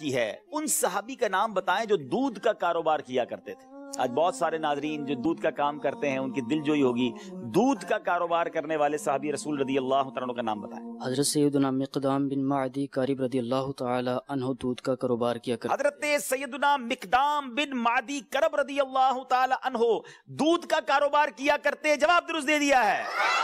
की है उन सहाबी का नाम बताएं जो दूध का कारोबार किया करते थे आज बहुत सारे नाजरीन जो दूध का काम करते हैं उनकी दिल जोई होगी दूध का कारोबार करने वाले सहाबी रसूल रदी अल्लाह का नाम बताएं हजरत सैदुना मिकदाम बिन मादी करीब रदी अल्लाह तहो दूध का कारोबार किया कर हजरत सैदुना मकदाम बिन मादी करब रदी अल्लाह तहो दूध का कारोबार किया करते जवाब दुरुस्त दे दिया है